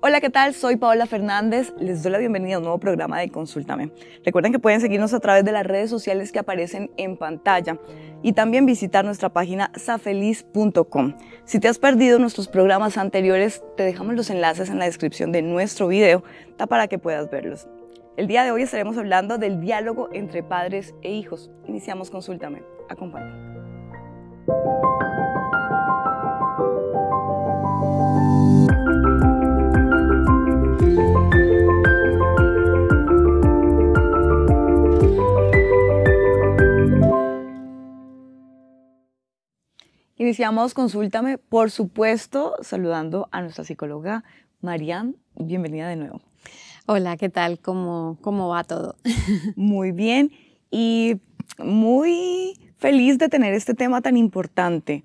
Hola, ¿qué tal? Soy Paola Fernández. Les doy la bienvenida a un nuevo programa de Consultame. Recuerden que pueden seguirnos a través de las redes sociales que aparecen en pantalla y también visitar nuestra página safeliz.com. Si te has perdido nuestros programas anteriores, te dejamos los enlaces en la descripción de nuestro video para que puedas verlos. El día de hoy estaremos hablando del diálogo entre padres e hijos. Iniciamos Consultame. Acompáñame. Iniciamos, consúltame, por supuesto, saludando a nuestra psicóloga Marian. Bienvenida de nuevo. Hola, ¿qué tal? ¿Cómo, cómo va todo? Muy bien y muy feliz de tener este tema tan importante.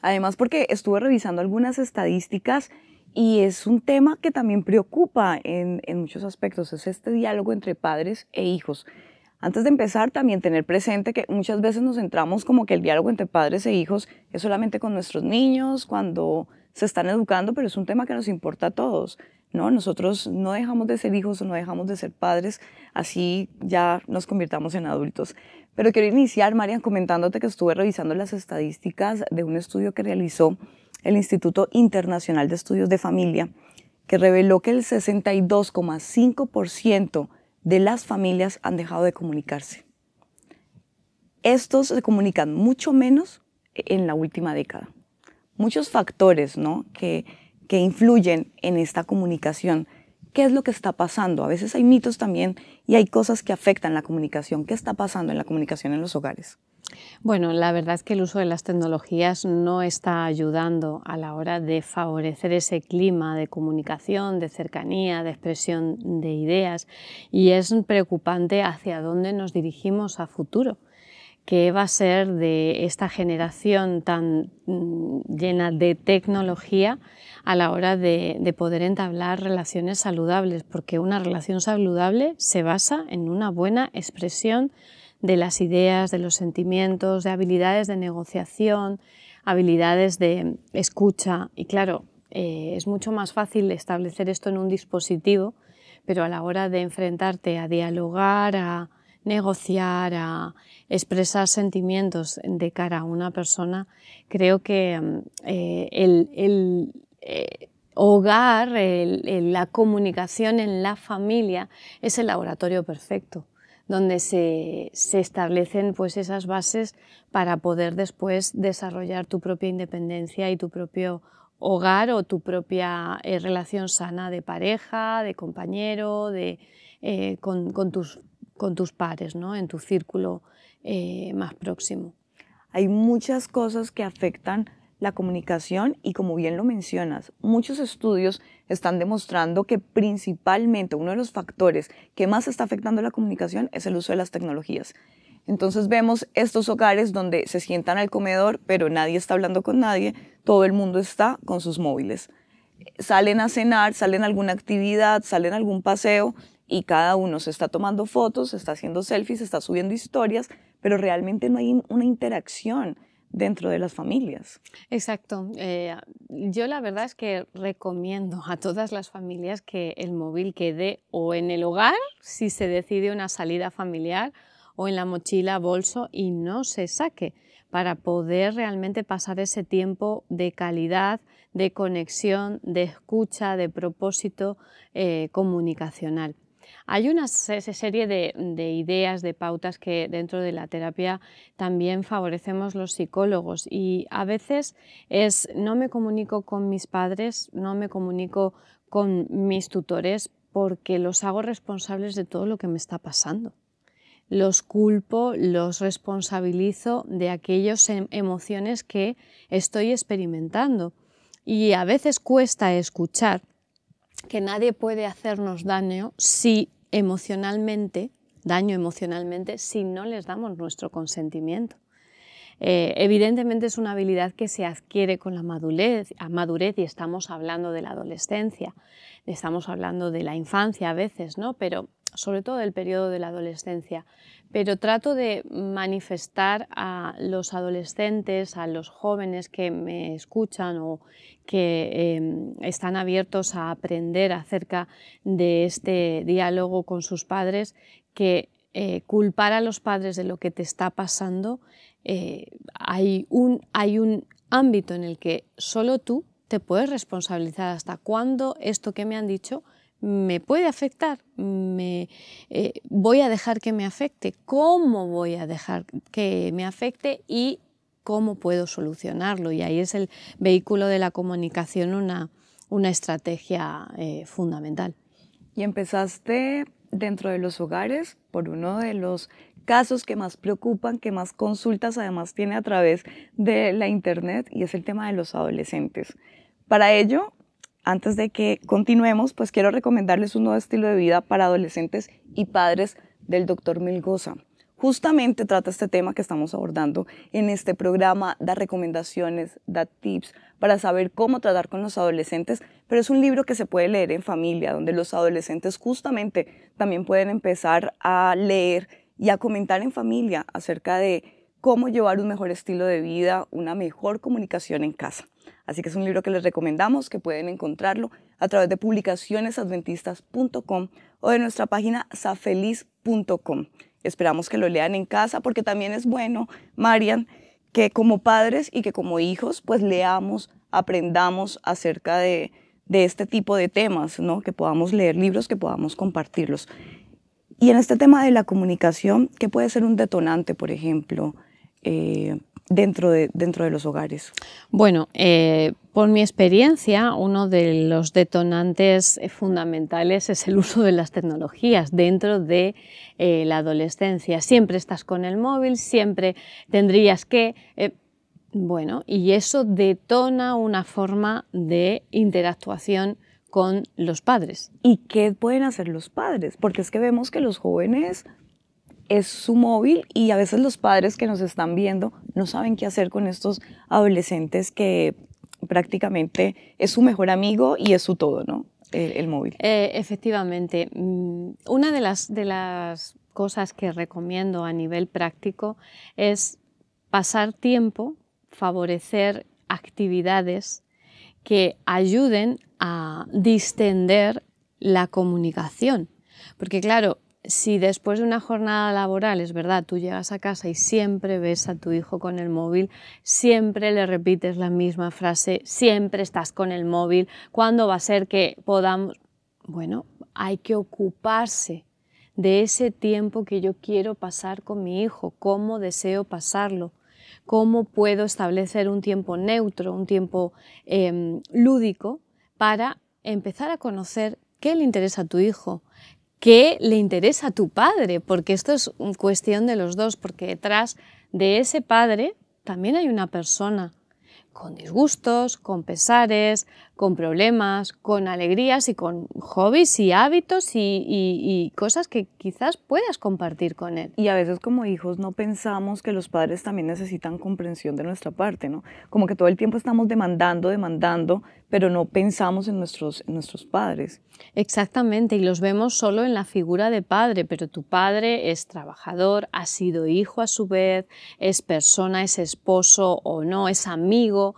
Además, porque estuve revisando algunas estadísticas y es un tema que también preocupa en, en muchos aspectos, es este diálogo entre padres e hijos. Antes de empezar, también tener presente que muchas veces nos centramos como que el diálogo entre padres e hijos es solamente con nuestros niños, cuando se están educando, pero es un tema que nos importa a todos. ¿no? Nosotros no dejamos de ser hijos o no dejamos de ser padres, así ya nos convirtamos en adultos. Pero quiero iniciar, Marian, comentándote que estuve revisando las estadísticas de un estudio que realizó el Instituto Internacional de Estudios de Familia, que reveló que el 62,5% de las familias han dejado de comunicarse. Estos se comunican mucho menos en la última década. Muchos factores ¿no? que, que influyen en esta comunicación qué es lo que está pasando. A veces hay mitos también y hay cosas que afectan la comunicación. ¿Qué está pasando en la comunicación en los hogares? Bueno, la verdad es que el uso de las tecnologías no está ayudando a la hora de favorecer ese clima de comunicación, de cercanía, de expresión de ideas y es preocupante hacia dónde nos dirigimos a futuro. ¿Qué va a ser de esta generación tan mm, llena de tecnología a la hora de, poder entablar relaciones saludables, porque una relación saludable se basa en una buena expresión de las ideas, de los sentimientos, de habilidades de negociación, habilidades de escucha. Y claro, eh, es mucho más fácil establecer esto en un dispositivo, pero a la hora de enfrentarte a dialogar, a, negociar, a expresar sentimientos de cara a una persona, creo que mm, eh, el, eh, hogar, la comunicación en la familia es el laboratorio perfecto donde se, establecen pues esas bases para poder después desarrollar tu propia independencia y tu propio hogar o tu propia eh, relación sana de pareja, de compañero, de, con, tus con tus pares, ¿no? en tu círculo eh, más próximo. Hay muchas cosas que afectan la comunicación y como bien lo mencionas, muchos estudios están demostrando que principalmente uno de los factores que más está afectando la comunicación es el uso de las tecnologías. Entonces vemos estos hogares donde se sientan al comedor, pero nadie está hablando con nadie, todo el mundo está con sus móviles. Salen a cenar, salen a alguna actividad, salen a algún paseo, y cada uno se está tomando fotos, se está haciendo selfies, se está subiendo historias, pero realmente no hay una interacción dentro de las familias. Exacto. Eh, yo la verdad es que recomiendo a todas las familias que el móvil quede o en el hogar si se decide una salida familiar o en la mochila, bolso y no se saque para poder realmente pasar ese tiempo de calidad, de conexión, de escucha, de propósito eh, comunicacional. Hay una serie de, ideas, de pautas que dentro de la terapia también favorecemos los psicólogos y a veces es no me comunico con mis padres, no me comunico con mis tutores porque los hago responsables de todo lo que me está pasando. Los culpo, los responsabilizo de aquellas em-, emociones que estoy experimentando. Y a veces cuesta escuchar que nadie puede hacernos daño si emocionalmente, daño emocionalmente, si no les damos nuestro consentimiento. Eh, evidentemente es una habilidad que se adquiere con la madurez, madurez y estamos hablando de la adolescencia, estamos hablando de la infancia a veces, ¿no? Pero sobre todo el periodo de la adolescencia, pero trato de manifestar a los adolescentes, a los jóvenes que me escuchan o que em, están abiertos a aprender acerca de este diálogo con sus padres, que eh, culpar a los padres de lo que te está pasando, eh, hay, un, hay un ámbito en el que solo tú te puedes responsabilizar hasta cuándo esto que me han dicho me puede afectar, me, eh, voy a dejar que me afecte, cómo voy a dejar que me afecte y cómo puedo solucionarlo. Y ahí es el vehículo de la comunicación una, estrategia eh, fundamental. Y empezaste dentro de los hogares por uno de los casos que más preocupan, que más consultas además tiene a través de la internet y es el tema de los adolescentes. Para ello antes de que continuemos, pues quiero recomendarles un nuevo estilo de vida para adolescentes y padres del doctor Milgoza. Justamente trata este tema que estamos abordando en este programa, da recomendaciones, da tips para saber cómo tratar con los adolescentes, pero es un libro que se puede leer en familia, donde los adolescentes justamente también pueden empezar a leer y a comentar en familia acerca de cómo llevar un mejor estilo de vida, una mejor comunicación en casa. Así que es un libro que les recomendamos, que pueden encontrarlo a través de publicacionesadventistas.com o de nuestra página safeliz.com. Esperamos que lo lean en casa porque también es bueno, Marian, que como padres y que como hijos, pues leamos, aprendamos acerca de, este tipo de temas, ¿no? que podamos leer libros, que podamos compartirlos. Y en este tema de la comunicación, ¿qué puede ser un detonante, por ejemplo? Eh, dentro de, los hogares? Bueno, eh, por mi experiencia, uno de los detonantes fundamentales es el uso de las tecnologías dentro de eh, la adolescencia. Siempre estás con el móvil, siempre tendrías que... Eh, bueno, y eso detona una forma de interactuación con los padres. ¿Y qué pueden hacer los padres? Porque es que vemos que los jóvenes es su móvil y a veces los padres que nos están viendo no saben qué hacer con estos adolescentes que prácticamente es su mejor amigo y es su todo, ¿no? El, móvil. Eh, efectivamente. Mm, una de las, de las cosas que recomiendo a nivel práctico es pasar tiempo, favorecer actividades que ayuden a distender la comunicación. Porque claro, si después de una jornada laboral, es verdad, tú llegas a casa y siempre ves a tu hijo con el móvil, siempre le repites la misma frase, siempre estás con el móvil, ¿cuándo va a ser que podamos? Bueno, hay que ocuparse de ese tiempo que yo quiero pasar con mi hijo, cómo deseo pasarlo, cómo puedo establecer un tiempo neutro, un tiempo em, lúdico, para empezar a conocer qué le interesa a tu hijo, qué le interesa a tu padre, porque esto es cuestión de los dos, porque detrás de ese padre también hay una persona con disgustos, con pesares, con problemas, con alegrías y con hobbies y hábitos y, cosas que quizás puedas compartir con él. Y a veces como hijos no pensamos que los padres también necesitan comprensión de nuestra parte, ¿no? Como que todo el tiempo estamos demandando, demandando, pero no pensamos en nuestros, en nuestros padres. Exactamente, y los vemos solo en la figura de padre, pero tu padre es trabajador, ha sido hijo a su vez, es persona, es esposo o no, es amigo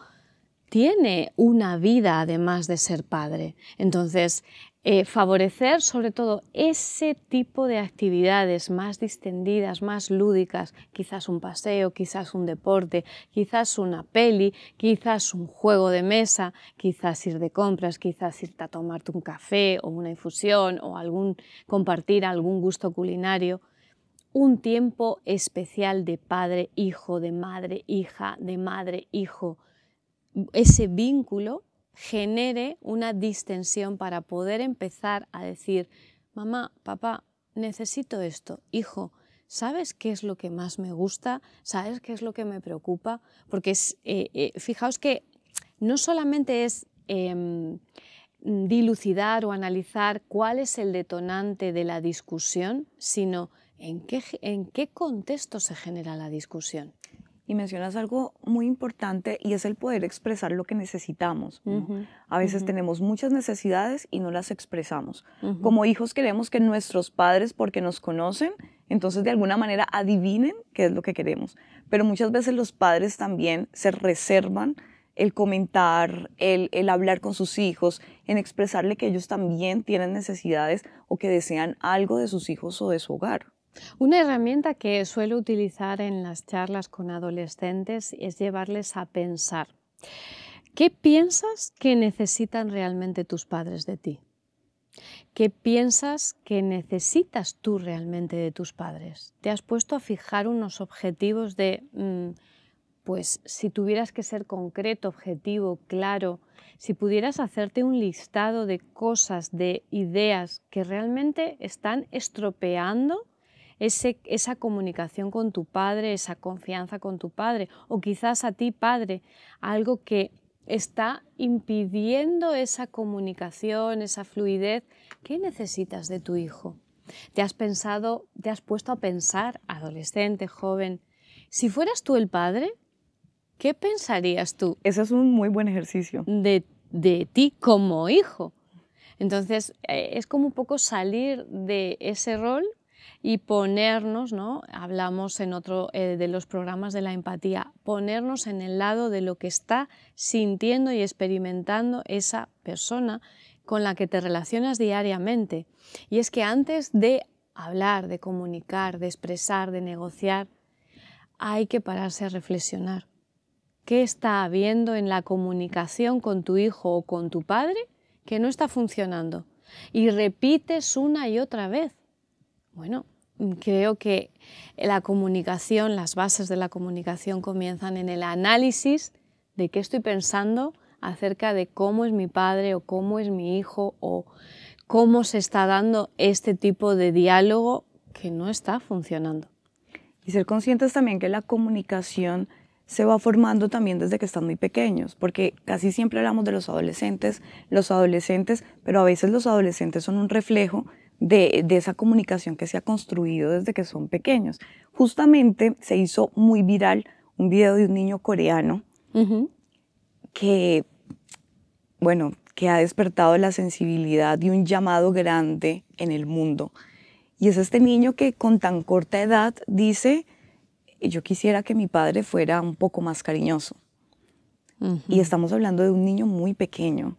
tiene una vida además de ser padre. Entonces, eh, favorecer sobre todo ese tipo de actividades más distendidas, más lúdicas, quizás un paseo, quizás un deporte, quizás una peli, quizás un juego de mesa, quizás ir de compras, quizás irte a tomarte un café o una infusión o algún, compartir algún gusto culinario. Un tiempo especial de padre-hijo, de madre-hija, de madre hijo ese vínculo genere una distensión para poder empezar a decir, mamá, papá, necesito esto, hijo, ¿sabes qué es lo que más me gusta? ¿Sabes qué es lo que me preocupa? Porque es, eh, eh, fijaos que no solamente es em, dilucidar o analizar cuál es el detonante de la discusión, sino en qué contexto se genera la discusión. Y mencionas algo muy importante y es el poder expresar lo que necesitamos. A veces tenemos muchas necesidades y no las expresamos. Como hijos queremos que nuestros padres, porque nos conocen, entonces de alguna manera adivinen qué es lo que queremos. Pero muchas veces los padres también se reservan el comentar, el, el, hablar con sus hijos, en expresarle que ellos también tienen necesidades o que desean algo de sus hijos o de su hogar. Una herramienta que suelo utilizar en las charlas con adolescentes es llevarles a pensar. ¿Qué piensas que necesitan realmente tus padres de ti? ¿Qué piensas que necesitas tú realmente de tus padres? ¿Te has puesto a fijar unos objetivos de, mm, pues si tuvieras que ser concreto, objetivo, claro, si pudieras hacerte un listado de cosas, de ideas que realmente están estropeando esa comunicación con tu padre, esa confianza con tu padre, o quizás a ti, padre, algo que está impidiendo esa comunicación, esa fluidez. ¿Qué necesitas de tu hijo? ¿Te has pensado, te has puesto a pensar, adolescente, joven, si fueras tú el padre, ¿qué pensarías tú? Ese es un muy buen ejercicio. De, ti como hijo. Entonces, eh, es como un poco salir de ese rol y ponernos, ¿no? hablamos en otro eh, de los programas de la empatía, ponernos en el lado de lo que está sintiendo y experimentando esa persona con la que te relacionas diariamente. Y es que antes de hablar, de comunicar, de expresar, de negociar, hay que pararse a reflexionar. ¿Qué está habiendo en la comunicación con tu hijo o con tu padre que no está funcionando? Y repites una y otra vez. Bueno, mm, creo que la comunicación, las bases de la comunicación comienzan en el análisis de qué estoy pensando acerca de cómo es mi padre o cómo es mi hijo o cómo se está dando este tipo de diálogo que no está funcionando. Y ser conscientes también que la comunicación se va formando también desde que están muy pequeños, porque casi siempre hablamos de los adolescentes, los adolescentes, pero a veces los adolescentes son un reflejo de, esa comunicación que se ha construido desde que son pequeños. Justamente se hizo muy viral un video de un niño coreano que, bueno, que ha despertado la sensibilidad de un llamado grande en el mundo. Y es este niño que con tan corta edad dice, yo quisiera que mi padre fuera un poco más cariñoso. Y estamos hablando de un niño muy pequeño.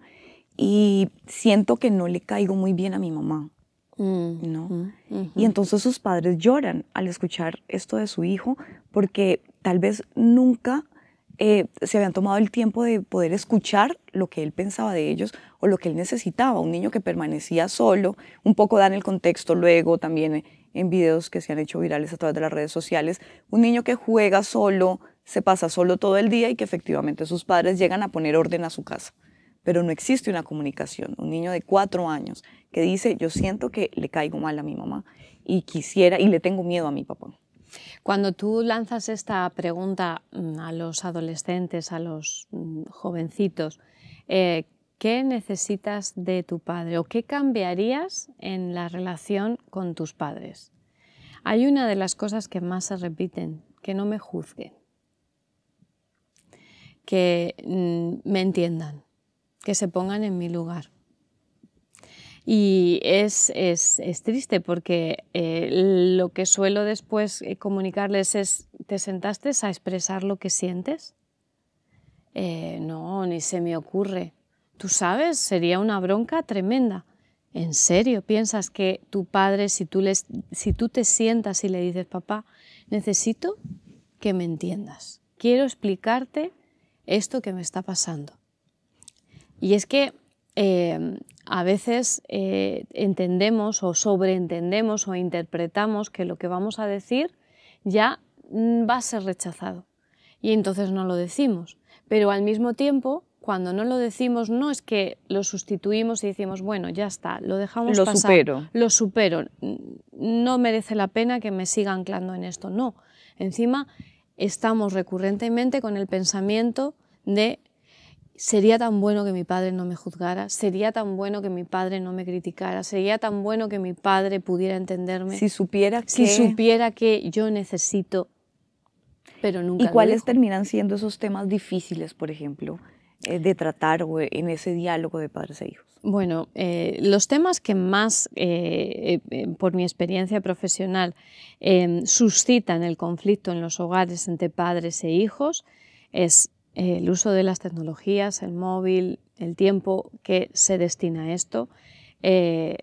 Y siento que no le caigo muy bien a mi mamá. Mm, ¿no? Mm, y entonces sus padres lloran al escuchar esto de su hijo porque tal vez nunca eh, se habían tomado el tiempo de poder escuchar lo que él pensaba de ellos o lo que él necesitaba. Un niño que permanecía solo, un poco dan el contexto luego también en videos que se han hecho virales a través de las redes sociales, un niño que juega solo, se pasa solo todo el día y que efectivamente sus padres llegan a poner orden a su casa pero no existe una comunicación. Un niño de cuatro años que dice, yo siento que le caigo mal a mi mamá y quisiera, y le tengo miedo a mi papá. Cuando tú lanzas esta pregunta mm, a los adolescentes, a los mm, jovencitos, eh, ¿qué necesitas de tu padre o qué cambiarías en la relación con tus padres? Hay una de las cosas que más se repiten, que no me juzguen, que mm, me entiendan, que se pongan en mi lugar. Y es, es, es triste porque eh, lo que suelo después eh, comunicarles es, ¿te sentaste a expresar lo que sientes? Eh, no, ni se me ocurre. Tú sabes, sería una bronca tremenda. ¿En serio piensas que tu padre, si tú, les, si tú te sientas y le dices, papá, necesito que me entiendas, quiero explicarte esto que me está pasando? Y es que eh, a veces eh, entendemos o sobreentendemos o interpretamos que lo que vamos a decir ya mm, va a ser rechazado. Y entonces no lo decimos. Pero al mismo tiempo, cuando no lo decimos, no es que lo sustituimos y decimos, bueno, ya está, lo dejamos pasar. Lo supero. No merece la pena que me siga anclando en esto. No. Encima, estamos recurrentemente con el pensamiento de Sería tan bueno que mi padre no me juzgara, sería tan bueno que mi padre no me criticara, sería tan bueno que mi padre pudiera entenderme. Si supiera que... Si supiera que yo necesito, pero nunca... ¿Y cuáles terminan siendo esos temas difíciles, por ejemplo, eh, de tratar o eh, en ese diálogo de padres e hijos? Bueno, eh, los temas que más, por mi experiencia profesional, suscitan el conflicto en los hogares entre padres e hijos es el uso de las tecnologías, el móvil, el tiempo que se destina a esto, eh,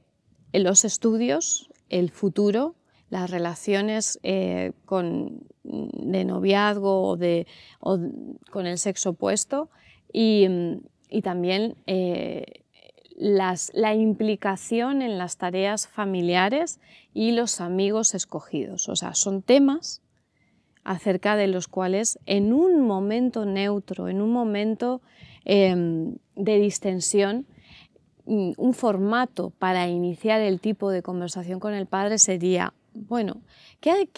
los estudios, el futuro, las relaciones eh, con, de noviazgo o, con el sexo opuesto y, también eh, la implicación en las tareas familiares y los amigos escogidos. O sea, son temas acerca de los cuales en un momento neutro, en un momento em, de distensión, mm, un formato para iniciar el tipo de conversación con el padre sería, bueno, ¿qué,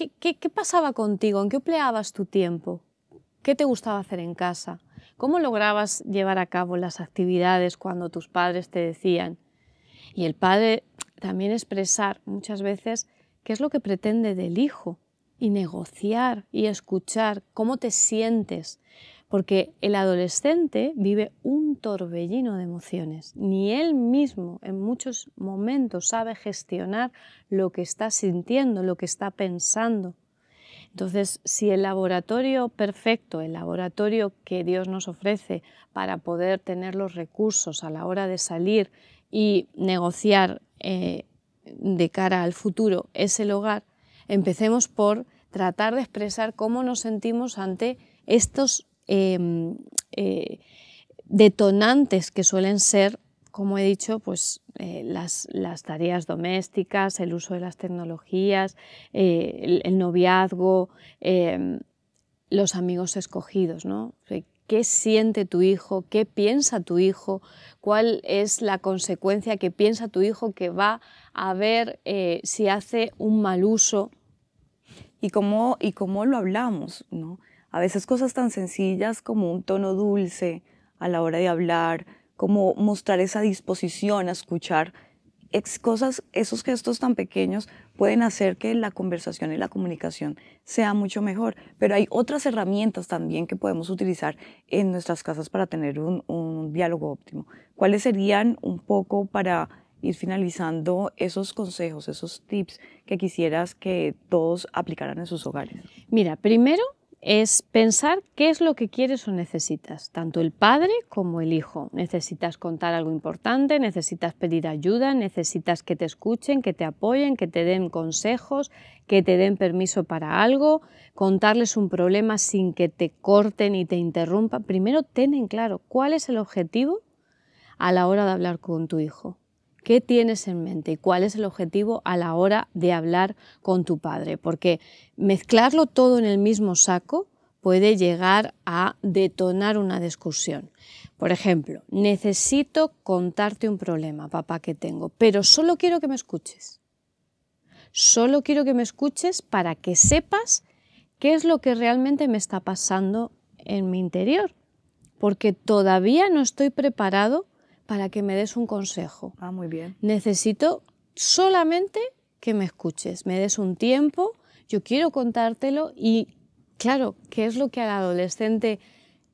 pasaba contigo? ¿En qué empleabas tu tiempo? ¿Qué te gustaba hacer en casa? ¿Cómo lograbas llevar a cabo las actividades cuando tus padres te decían? Y el padre también expresar muchas veces qué es lo que pretende del hijo y negociar y escuchar cómo te sientes, porque el adolescente vive un torbellino de emociones. Ni él mismo en muchos momentos sabe gestionar lo que está sintiendo, lo que está pensando. Entonces, si el laboratorio perfecto, el laboratorio que Dios nos ofrece para poder tener los recursos a la hora de salir y negociar eh, de cara al futuro es el hogar, Empecemos por tratar de expresar cómo nos sentimos ante estos em, eh, detonantes que suelen ser, como he dicho, pues eh, las, tareas domésticas, el uso de las tecnologías, eh, el, noviazgo, em, los amigos escogidos, qué siente tu hijo, qué piensa tu hijo, cuál es la consecuencia que piensa tu hijo que va a ver eh, si hace un mal uso. Y cómo, y cómo lo hablamos, ¿no? A veces cosas tan sencillas como un tono dulce a la hora de hablar, como mostrar esa disposición a escuchar, cosas, esos gestos tan pequeños pueden hacer que la conversación y la comunicación sea mucho mejor. Pero hay otras herramientas también que podemos utilizar en nuestras casas para tener un, un diálogo óptimo. ¿Cuáles serían un poco para ir finalizando esos consejos, esos tips que quisieras que todos aplicaran en sus hogares? Mira, primero es pensar qué es lo que quieres o necesitas, tanto el padre como el hijo. Necesitas contar algo importante, necesitas pedir ayuda, necesitas que te escuchen, que te apoyen, que te den consejos, que te den permiso para algo, contarles un problema sin que te corten y te interrumpan. Primero ten en claro cuál es el objetivo a la hora de hablar con tu hijo. ¿Qué tienes en mente y cuál es el objetivo a la hora de hablar con tu padre? Porque mezclarlo todo en el mismo saco puede llegar a detonar una discusión. Por ejemplo, necesito contarte un problema, papá, que tengo, pero solo quiero que me escuches. Solo quiero que me escuches para que sepas qué es lo que realmente me está pasando en mi interior, porque todavía no estoy preparado para que me des un consejo. Ah, muy bien. Necesito solamente que me escuches, me des un tiempo, yo quiero contártelo y claro, ¿qué es lo que al adolescente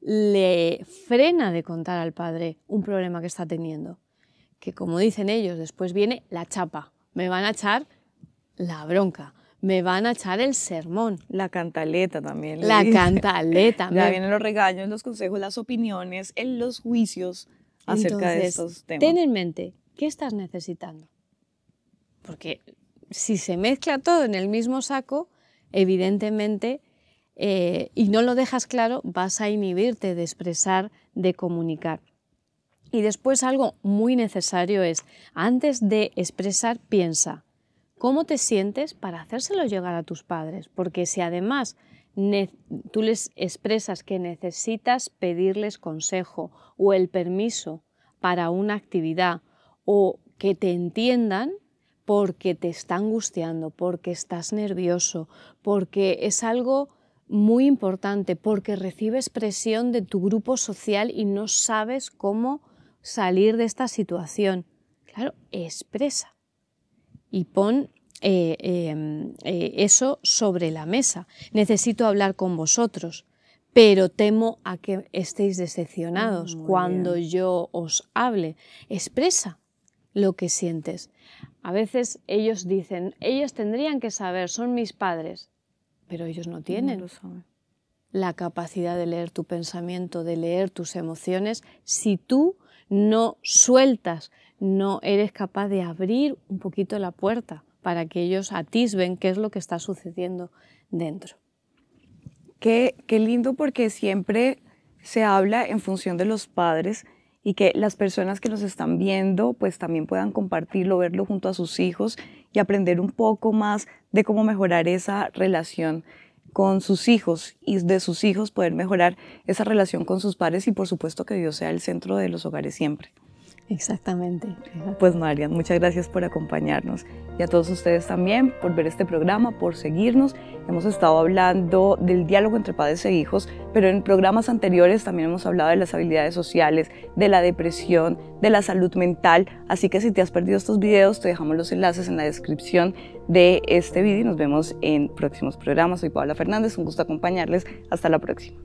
le frena de contar al padre un problema que está teniendo? Que como dicen ellos, después viene la chapa, me van a echar la bronca, me van a echar el sermón. La cantaleta también. La cantaleta cantaleta. ya vienen los regaños, los consejos, las opiniones, los juicios acerca de esos temas. Ten en mente, ¿qué estás necesitando? Porque si se mezcla todo en el mismo saco, evidentemente, eh, y no lo dejas claro, vas a inhibirte de expresar, de comunicar. Y después algo muy necesario es, antes de expresar, piensa, ¿cómo te sientes para hacérselo llegar a tus padres? Porque si además tú les expresas que necesitas pedirles consejo o el permiso para una actividad o que te entiendan porque te está angustiando, porque estás nervioso, porque es algo muy importante, porque recibes presión de tu grupo social y no sabes cómo salir de esta situación. Claro, expresa y pon eh, em, eh, eso sobre la mesa. Necesito hablar con vosotros, pero temo a que estéis decepcionados mm, cuando yo os hable. Expresa lo que sientes. A veces ellos dicen, ellos tendrían que saber, son mis padres, pero ellos no tienen la capacidad de leer tu pensamiento, de leer tus emociones, si tú no sueltas, no eres capaz de abrir un poquito la puerta para que ellos atisben qué es lo que está sucediendo dentro. Qué, qué lindo porque siempre se habla en función de los padres y que las personas que nos están viendo pues también puedan compartirlo, verlo junto a sus hijos y aprender un poco más de cómo mejorar esa relación con sus hijos y de sus hijos poder mejorar esa relación con sus padres y por supuesto que Dios sea el centro de los hogares siempre. Exactamente. Ah, pues Marian, muchas gracias por acompañarnos y a todos ustedes también por ver este programa, por seguirnos. Hemos estado hablando del diálogo entre padres e hijos, pero en programas anteriores también hemos hablado de las habilidades sociales, de la depresión, de la salud mental. Así que si te has perdido estos videos, te dejamos los enlaces en la descripción de este video y nos vemos en próximos programas. Soy Paula Fernández, un gusto acompañarles. Hasta la próxima.